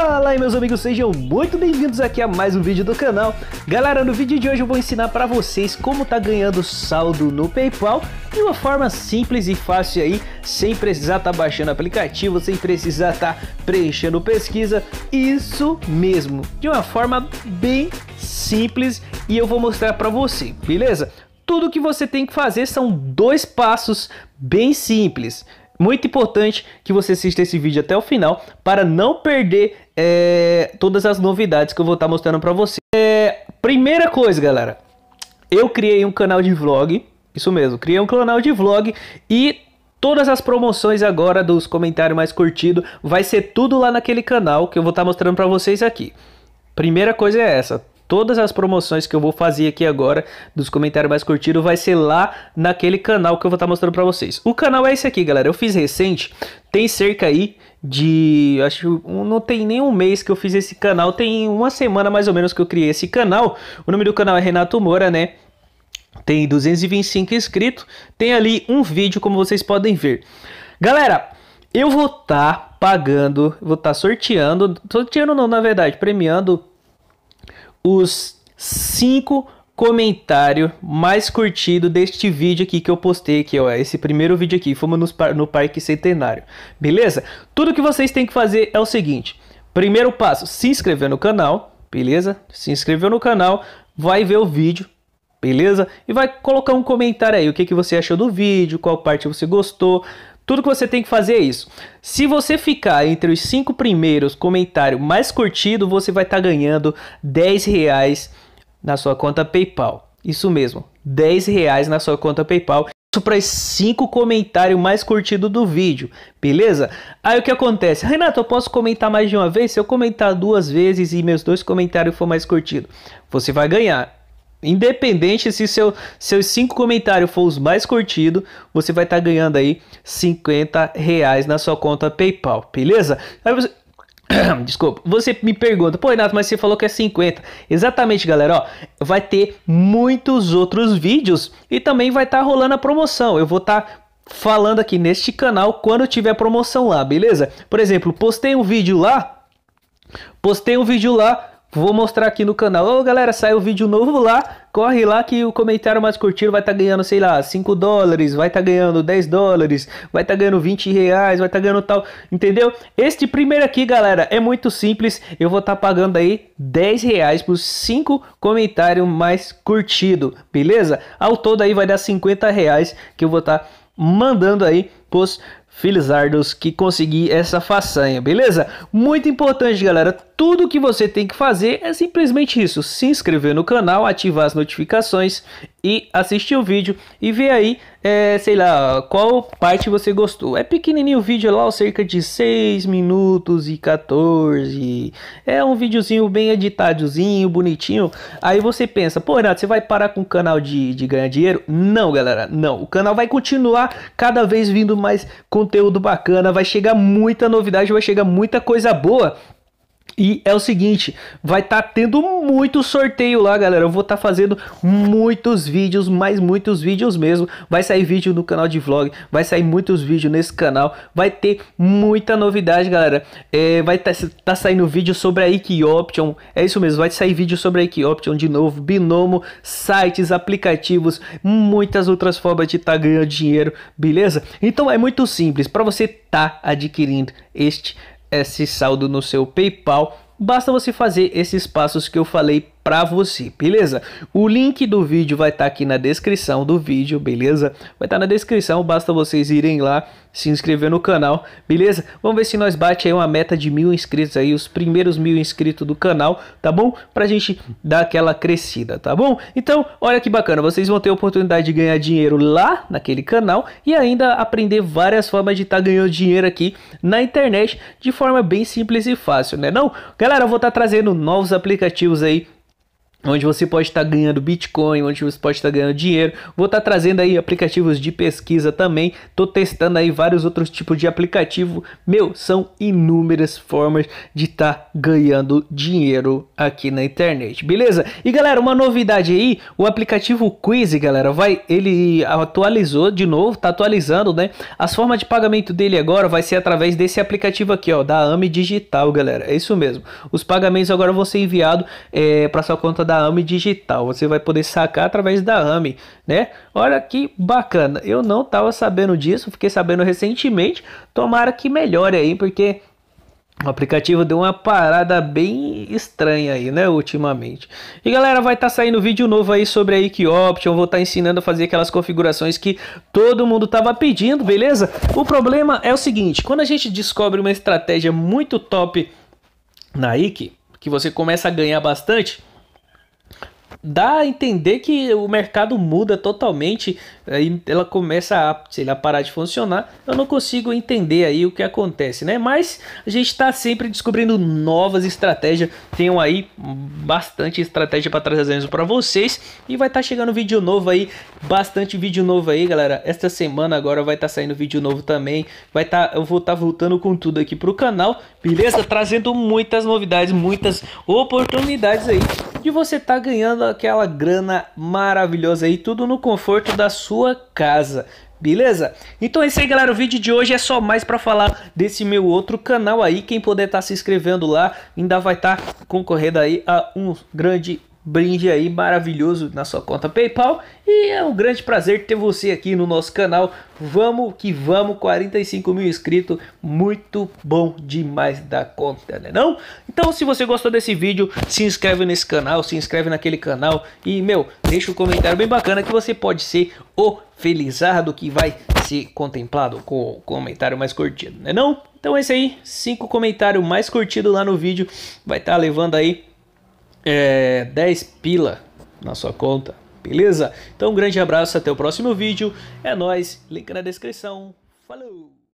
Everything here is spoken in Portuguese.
Fala aí meus amigos, sejam muito bem-vindos aqui a mais um vídeo do canal. Galera, no vídeo de hoje eu vou ensinar para vocês como tá ganhando saldo no Paypal de uma forma simples e fácil aí, sem precisar estar tá baixando aplicativo, sem precisar estar tá preenchendo pesquisa, isso mesmo, de uma forma bem simples e eu vou mostrar para você, beleza? Tudo que você tem que fazer são dois passos bem simples. Muito importante que você assista esse vídeo até o final para não perder é, todas as novidades que eu vou estar tá mostrando para você. É, primeira coisa, galera, eu criei um canal de vlog, isso mesmo, criei um canal de vlog e Todas as promoções agora dos comentários mais curtido vai ser tudo lá naquele canal que eu vou estar tá mostrando para vocês aqui. Primeira coisa é essa, Todas as promoções que eu vou fazer aqui agora dos comentários mais curtidos vai ser lá naquele canal que eu vou estar tá mostrando para vocês. O canal é esse aqui, galera. Eu fiz recente, tem cerca aí de acho não tem nem um mês que eu fiz esse canal, tem uma semana mais ou menos que eu criei esse canal. O nome do canal é Renato Moura, né? Tem 225 inscritos, tem ali um vídeo como vocês podem ver. Galera, eu vou estar tá pagando, vou estar tá sorteando, sorteando não, na verdade, premiando os cinco comentários mais curtido deste vídeo aqui que eu postei aqui, ó, esse primeiro vídeo aqui, fomos no, no Parque Centenário, beleza? Tudo que vocês têm que fazer é o seguinte, primeiro passo, se inscrever no canal, beleza? Se inscreveu no canal, vai ver o vídeo, beleza? E vai colocar um comentário aí, o que, que você achou do vídeo, qual parte você gostou, tudo que você tem que fazer é isso. Se você ficar entre os cinco primeiros comentários mais curtido, você vai estar tá ganhando 10 reais na sua conta PayPal. Isso mesmo, 10 reais na sua conta PayPal isso para cinco comentários mais curtido do vídeo, beleza? Aí o que acontece? Renato, eu posso comentar mais de uma vez? Se eu comentar duas vezes e meus dois comentários for mais curtido, você vai ganhar. Independente se seu, seus cinco comentários for os mais curtidos, você vai estar tá ganhando aí 50 reais na sua conta PayPal, beleza? Aí você... Desculpa, você me pergunta, pô Renato, mas você falou que é 50. Exatamente, galera, ó, vai ter muitos outros vídeos e também vai estar tá rolando a promoção. Eu vou estar tá falando aqui neste canal quando tiver promoção lá, beleza? Por exemplo, postei um vídeo lá, postei um vídeo lá Vou mostrar aqui no canal. Ô galera, saiu vídeo novo lá. Corre lá que o comentário mais curtido vai estar tá ganhando, sei lá, 5 dólares, vai estar tá ganhando 10 dólares, vai estar tá ganhando 20 reais, vai estar tá ganhando tal. Entendeu? Este primeiro aqui, galera, é muito simples. Eu vou estar tá pagando aí 10 reais por 5 comentários mais curtido, beleza? Ao todo aí vai dar 50 reais que eu vou estar tá mandando aí pros Filizardos que conseguir essa façanha, beleza? Muito importante, galera. Tudo que você tem que fazer é simplesmente isso: se inscrever no canal, ativar as notificações e assistir o vídeo e ver aí, é, sei lá, qual parte você gostou. É pequenininho o vídeo lá, cerca de 6 minutos e 14. É um videozinho bem editadozinho, bonitinho. Aí você pensa, pô, Renato, você vai parar com o canal de, de ganhar dinheiro? Não, galera, não. O canal vai continuar cada vez vindo mais conteúdo bacana, vai chegar muita novidade, vai chegar muita coisa boa e é o seguinte, vai estar tá tendo muito sorteio lá, galera. Eu vou estar tá fazendo muitos vídeos, mais muitos vídeos mesmo. Vai sair vídeo no canal de vlog, vai sair muitos vídeos nesse canal. Vai ter muita novidade, galera. É, vai estar tá, tá, saindo vídeo sobre a Equioption. É isso mesmo, vai sair vídeo sobre a Equioption de novo. Binomo, sites, aplicativos, muitas outras formas de estar tá ganhando dinheiro, beleza? Então é muito simples. Para você estar tá adquirindo este esse saldo no seu PayPal, basta você fazer esses passos que eu falei para você, beleza? O link do vídeo vai estar tá aqui na descrição do vídeo, beleza? Vai estar tá na descrição, basta vocês irem lá, se inscrever no canal, beleza? Vamos ver se nós bate aí uma meta de mil inscritos aí, os primeiros mil inscritos do canal, tá bom? Pra gente dar aquela crescida, tá bom? Então, olha que bacana, vocês vão ter a oportunidade de ganhar dinheiro lá naquele canal e ainda aprender várias formas de estar tá ganhando dinheiro aqui na internet de forma bem simples e fácil, né não? Galera, eu vou estar tá trazendo novos aplicativos aí onde você pode estar tá ganhando Bitcoin, onde você pode estar tá ganhando dinheiro. Vou estar tá trazendo aí aplicativos de pesquisa também. Tô testando aí vários outros tipos de aplicativo. Meu, são inúmeras formas de estar ganhando dinheiro aqui na internet, beleza? E galera, uma novidade aí, o aplicativo Quiz, galera, vai ele atualizou de novo, tá atualizando, né? As formas de pagamento dele agora vai ser através desse aplicativo aqui, ó, da AME Digital, galera. É isso mesmo. Os pagamentos agora vão ser enviados é, eh, para sua conta da AME digital. Você vai poder sacar através da AME, né? Olha que bacana. Eu não estava sabendo disso, fiquei sabendo recentemente. Tomara que melhore aí, porque o aplicativo deu uma parada bem estranha aí, né, ultimamente. E galera, vai estar tá saindo vídeo novo aí sobre a Ike Option, vou estar tá ensinando a fazer aquelas configurações que todo mundo tava pedindo, beleza? O problema é o seguinte, quando a gente descobre uma estratégia muito top na Ike, que você começa a ganhar bastante, dá a entender que o mercado muda totalmente, aí ela começa a, sei lá, parar de funcionar. Eu não consigo entender aí o que acontece, né? Mas a gente está sempre descobrindo novas estratégias. tenho aí bastante estratégia para trazer para vocês e vai estar tá chegando vídeo novo aí, bastante vídeo novo aí, galera. Esta semana agora vai estar tá saindo vídeo novo também. Vai estar tá, eu vou estar tá voltando com tudo aqui pro canal Beleza? Trazendo muitas novidades, muitas oportunidades aí de você estar tá ganhando aquela grana maravilhosa aí, tudo no conforto da sua casa. Beleza? Então é isso aí, galera. O vídeo de hoje é só mais para falar desse meu outro canal aí. Quem puder estar tá se inscrevendo lá, ainda vai estar tá concorrendo aí a um grande brinde aí maravilhoso na sua conta PayPal. E é um grande prazer ter você aqui no nosso canal. Vamos que vamos, 45 mil inscritos, muito bom demais da conta, né não? Então se você gostou desse vídeo, se inscreve nesse canal, se inscreve naquele canal e, meu, deixa um comentário bem bacana que você pode ser o Felizardo que vai ser contemplado com o comentário mais curtido, né não? Então é isso aí, cinco comentários mais curtidos lá no vídeo, vai estar tá levando aí é, 10 pila na sua conta, beleza? Então um grande abraço, até o próximo vídeo, é nóis, link na descrição, falou!